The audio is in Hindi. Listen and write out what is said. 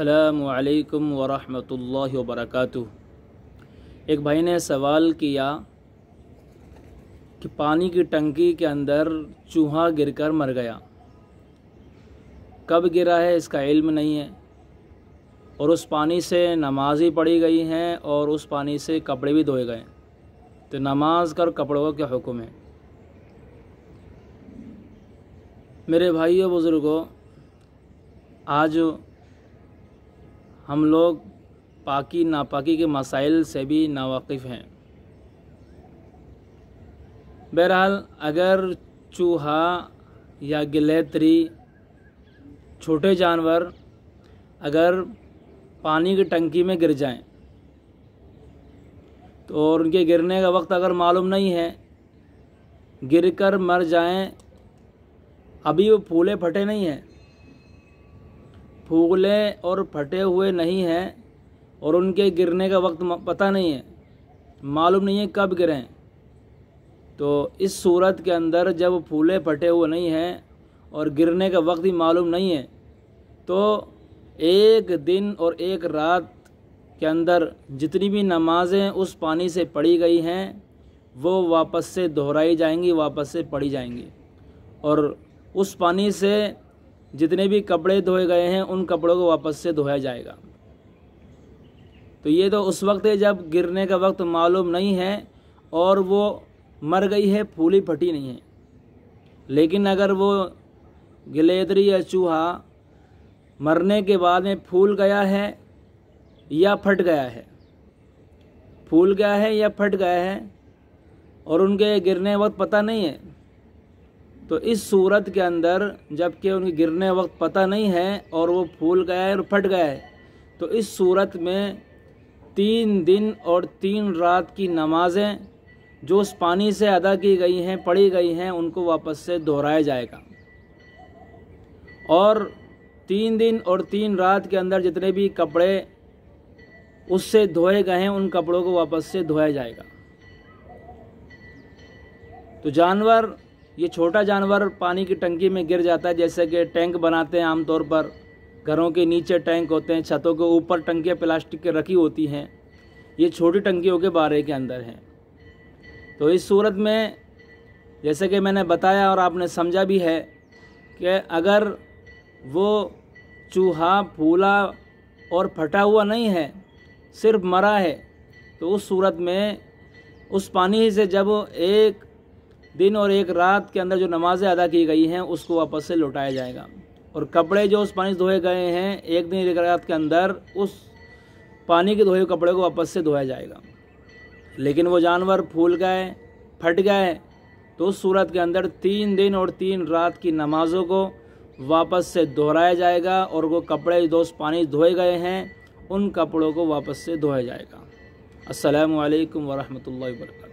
अल्लाम वरहमतुल्लाहि वबरकातुह एक भाई ने सवाल किया कि पानी की टंकी के अंदर चूहा गिरकर मर गया कब गिरा है इसका इल्म नहीं है और उस पानी से नमाज़ी पढ़ी गई हैं और उस पानी से कपड़े भी धोए गए तो नमाज कर कपड़ों का क्या हुक्म है मेरे भाइयों बुज़ुर्गों आज हम लोग पाकि नापाकी के मसाइल से भी नावाकिफ़ हैं बहरहाल अगर चूहा या गिलैतरी छोटे जानवर अगर पानी की टंकी में गिर जाएं तो और उनके गिरने का वक्त अगर मालूम नहीं है गिर कर मर जाएं अभी वो फूले फटे नहीं हैं फूले और फटे हुए नहीं हैं और उनके गिरने का वक्त पता नहीं है मालूम नहीं है कब गिरें तो इस सूरत के अंदर जब फूले फटे हुए नहीं हैं और गिरने का वक्त भी मालूम नहीं है तो एक दिन और एक रात के अंदर जितनी भी नमाज़ें उस पानी से पढ़ी गई हैं वो वापस से दोहराई जाएंगी वापस से पढ़ी जाएंगी और उस पानी से जितने भी कपड़े धोए गए हैं उन कपड़ों को वापस से धोया जाएगा तो ये तो उस वक्त है जब गिरने का वक्त मालूम नहीं है और वो मर गई है फूली फटी नहीं है लेकिन अगर वो गिलेदरी या चूहा मरने के बाद में फूल गया है या फट गया है फूल गया है या फट गया है और उनके गिरने वक्त पता नहीं है तो इस सूरत के अंदर जबकि उनके गिरने वक्त पता नहीं है और वो फूल गया है और फट गया है तो इस सूरत में तीन दिन और तीन रात की नमाज़ें जो उस पानी से अदा की गई हैं पढ़ी गई हैं उनको वापस से दोहराया जाएगा और तीन दिन और तीन रात के अंदर जितने भी कपड़े उससे धोए गए हैं उन कपड़ों को वापस से धोया जाएगा तो जानवर ये छोटा जानवर पानी की टंकी में गिर जाता है जैसे कि टैंक बनाते हैं आमतौर पर घरों के नीचे टैंक होते हैं छतों के ऊपर टंकियाँ प्लास्टिक के रखी होती हैं ये छोटी टंकियों के बारे के अंदर हैं तो इस सूरत में जैसे कि मैंने बताया और आपने समझा भी है कि अगर वो चूहा फूला और फटा हुआ नहीं है सिर्फ मरा है तो उस सूरत में उस पानी से जब एक दिन और एक रात के अंदर जो नमाज़ें अदा की गई हैं उसको वापस से लौटाया जाएगा और कपड़े जो उस पानी से धोए गए हैं एक दिन एक रात के अंदर उस पानी के धोए कपड़े को वापस से धोया जाएगा लेकिन वो जानवर फूल गए फट गए तो उस सूरत के अंदर तीन दिन और तीन रात की नमाज़ों को वापस से दोहराया जाएगा और वो कपड़े जो उस पानी धोए गए हैं उन कपड़ों को वापस से धोया जाएगा असलकम वरहमल वर्क